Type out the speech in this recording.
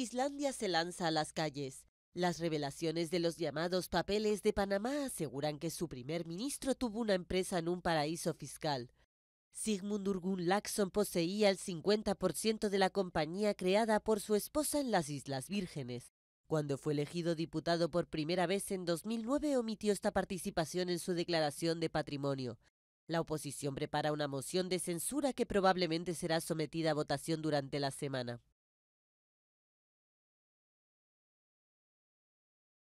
Islandia se lanza a las calles. Las revelaciones de los llamados papeles de Panamá aseguran que su primer ministro tuvo una empresa en un paraíso fiscal. Sigmund Urgun Laxon poseía el 50% de la compañía creada por su esposa en las Islas Vírgenes. Cuando fue elegido diputado por primera vez en 2009 omitió esta participación en su declaración de patrimonio. La oposición prepara una moción de censura que probablemente será sometida a votación durante la semana.